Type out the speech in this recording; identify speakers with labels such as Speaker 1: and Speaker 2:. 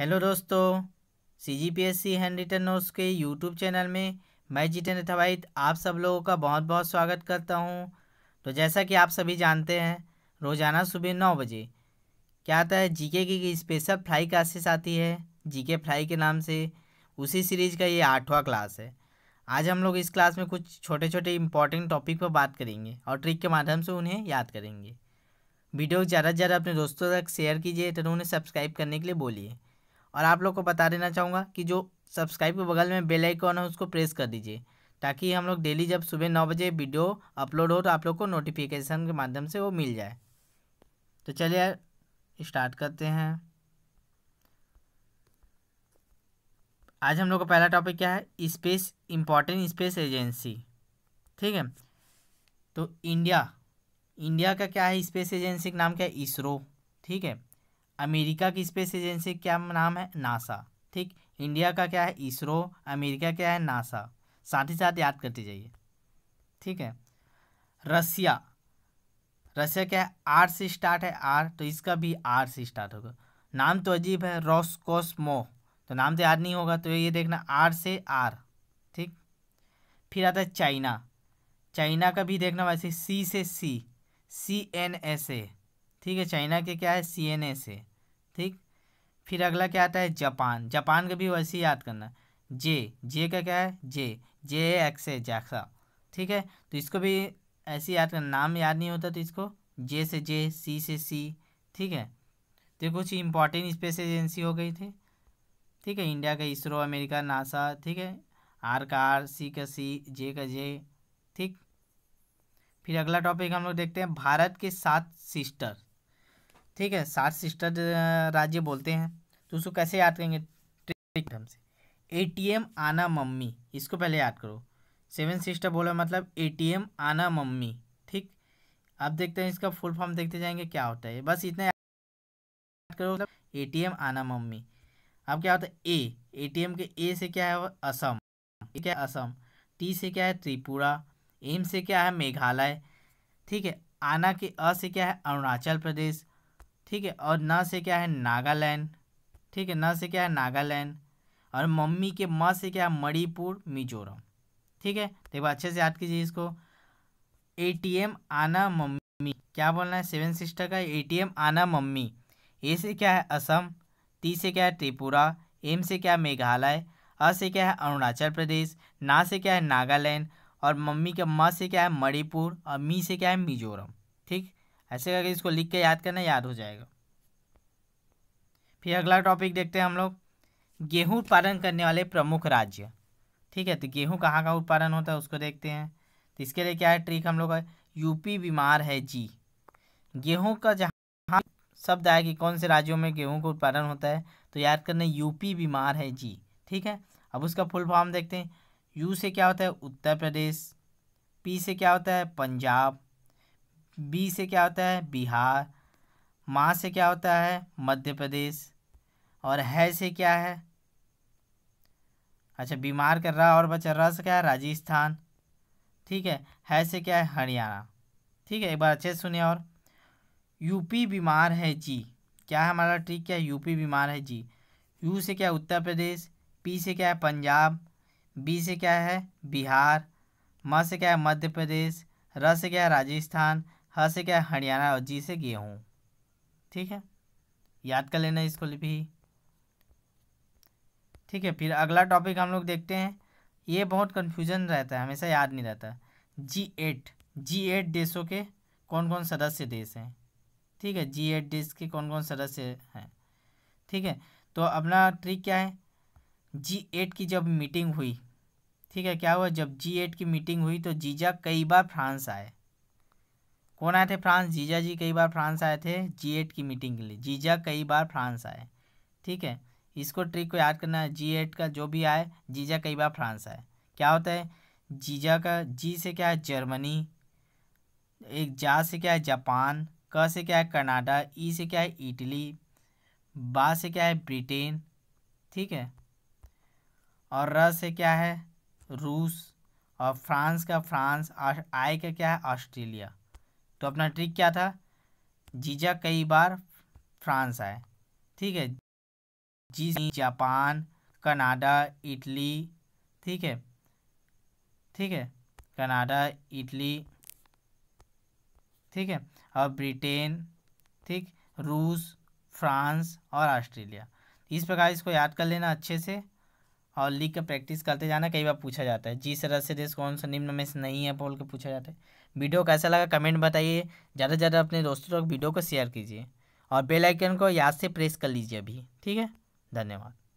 Speaker 1: hello दोस्तों C G P S C handwritten notes के YouTube channel में मैं जितेंद्र थवाइत आप सब लोगों का बहुत बहुत स्वागत करता हूं तो जैसा कि आप सभी जानते हैं रोज़ाना सुबह नौ बजे क्या आता है जीके की स्पेशल फ्लाई क्लासेस आती है जीके फ्लाई के नाम से उसी सीरीज़ का ये आठवां क्लास है आज हम लोग इस क्लास में कुछ छोटे छोटे इंपॉर्टेंट टॉपिक पर बात करेंगे और ट्रिक के माध्यम से उन्हें याद करेंगे वीडियो ज़्यादा से ज़्यादा अपने दोस्तों तक शेयर कीजिए तथा तो उन्हें सब्सक्राइब करने के लिए बोलिए और आप लोग को बता देना चाहूँगा कि जो सब्सक्राइब के बगल में बेल आइकॉन है उसको प्रेस कर दीजिए ताकि हम लोग डेली जब सुबह नौ बजे वीडियो अपलोड हो तो आप लोग को नोटिफिकेशन के माध्यम से वो मिल जाए तो चलिए स्टार्ट करते हैं आज हम लोग का पहला टॉपिक क्या है स्पेस इम्पॉर्टेंट स्पेस एजेंसी ठीक है तो इंडिया इंडिया का क्या है स्पेस एजेंसी का नाम क्या है इसरो ठीक है अमेरिका की स्पेस एजेंसी क्या नाम है नासा ठीक इंडिया का क्या है इसरो अमेरिका क्या है नासा साथ ही साथ याद करते जाइए ठीक है रसिया रसिया क्या है आर से स्टार्ट है आर तो इसका भी आर से स्टार्ट होगा नाम तो अजीब है रोस्कोसमो तो नाम तो याद नहीं होगा तो ये देखना आर से आर ठीक फिर आता है चाइना चाइना का भी देखना वैसे सी से सी सी एन एस ए ठीक है चाइना के क्या है सी एन ए से ठीक फिर अगला क्या आता है जापान जापान का भी वैसे ही याद करना जे जे का क्या है जे जे एक्स ए जैक्सा ठीक है तो इसको भी ऐसे याद करना नाम याद नहीं होता तो इसको जे से जे सी से सी ठीक है तो कुछ इंपॉर्टेंट स्पेस एजेंसी हो गई थी ठीक है इंडिया का इसरो अमेरिका नासा ठीक है आर का आर सी का सी जे का जे ठीक फिर अगला टॉपिक हम लोग देखते हैं भारत के सात सिस्टर ठीक है सात सिस्टर राज्य बोलते हैं तो उसको कैसे याद करेंगे ट्रिक ढंग से एटीएम आना मम्मी इसको पहले याद करो सेवन सिस्टर बोला मतलब एम आना मम्मी ठीक अब देखते हैं इसका फुल फॉर्म देखते जाएंगे क्या होता है बस इतना याद करो मतलब एटीएम आना मम्मी अब क्या होता है ए एम के ए से क्या है असम ठीक है असम टी से क्या है त्रिपुरा एम से क्या है मेघालय ठीक है आना के अ से क्या है अरुणाचल प्रदेश ठीक है और न से क्या है नागालैंड ठीक है न से क्या है नागालैंड और मम्मी के माँ से क्या है मणिपुर मिजोरम ठीक है देखो अच्छे से याद कीजिए इसको एटीएम आना मम्मी क्या बोलना है सेवन सिस्टर का एटीएम आना मम्मी ए से क्या है असम टी से क्या है त्रिपुरा एम से क्या है मेघालय अ से क्या है अरुणाचल प्रदेश ना से क्या है नागालैंड और मम्मी के माँ से क्या है मणिपुर और मी से क्या है मिजोरम ठीक ऐसे करके इसको लिख के याद करना याद हो जाएगा फिर अगला टॉपिक देखते हैं हम लोग गेहूँ उत्पादन करने वाले प्रमुख राज्य ठीक है तो गेहूँ कहाँ का उत्पादन होता है उसको देखते हैं तो इसके लिए क्या है ट्रिक हम लोग का यूपी बीमार है जी गेहूँ का जहाँ शब्द आया कि कौन से राज्यों में गेहूँ का उत्पादन होता है तो याद करना यूपी बीमार है जी ठीक है अब उसका फुल फॉर्म देखते हैं यू से क्या होता है उत्तर प्रदेश पी से क्या होता है पंजाब बी से क्या होता है बिहार माँ से क्या होता है मध्य प्रदेश और है से क्या है अच्छा बीमार कर रहा और बचा रहा से क्या है राजस्थान ठीक है है से क्या है हरियाणा ठीक है एक बार अच्छे से सुनिए और यूपी बीमार है जी क्या है हमारा ट्रिक क्या है यूपी बीमार है जी यू से क्या है उत्तर प्रदेश पी से क्या है पंजाब बी से क्या है बिहार म से क्या है मध्य प्रदेश र से क्या है राजस्थान ह हाँ से क्या हरियाणा और जी से गेहूँ ठीक है याद कर लेना इसको भी ठीक है फिर अगला टॉपिक हम लोग देखते हैं ये बहुत कन्फ्यूजन रहता है हमेशा याद नहीं रहता जी एट जी एट देशों के कौन कौन सदस्य देश हैं ठीक है जी एट देश के कौन कौन सदस्य हैं ठीक है तो अपना ट्रिक क्या है जी एट की जब मीटिंग हुई ठीक है क्या हुआ जब जी एट की मीटिंग हुई तो जीजा कई बार फ्रांस आए कौन आए थे फ्रांस जीजा जी कई बार फ्रांस आए थे जी एट की मीटिंग के लिए जीजा कई बार फ्रांस आए ठीक है इसको ट्रिक को याद करना है जी एट का जो भी आए जीजा कई बार फ्रांस आए क्या होता है जीजा का जी से क्या है जर्मनी एक जा से क्या है जापान क से क्या है कनाडा ई से क्या है इटली बा से क्या है ब्रिटेन ठीक है और र से क्या है रूस और फ्रांस का फ्रांस आई का क्या है ऑस्ट्रेलिया तो अपना ट्रिक क्या था जीजा कई बार फ्रांस आए ठीक है जी जापान कनाडा इटली ठीक है ठीक है कनाडा इटली ठीक है और ब्रिटेन ठीक रूस फ्रांस और ऑस्ट्रेलिया इस प्रकार इसको याद कर लेना अच्छे से और लिख कर प्रैक्टिस करते जाना कई बार पूछा जाता है जिस रस देश कौन सा निम्न में से नहीं है बोल के पूछा जाता है वीडियो कैसा लगा कमेंट बताइए ज़्यादा से ज़्यादा अपने दोस्तों तक वीडियो को शेयर कीजिए और बेल आइकन को याद से प्रेस कर लीजिए अभी ठीक है धन्यवाद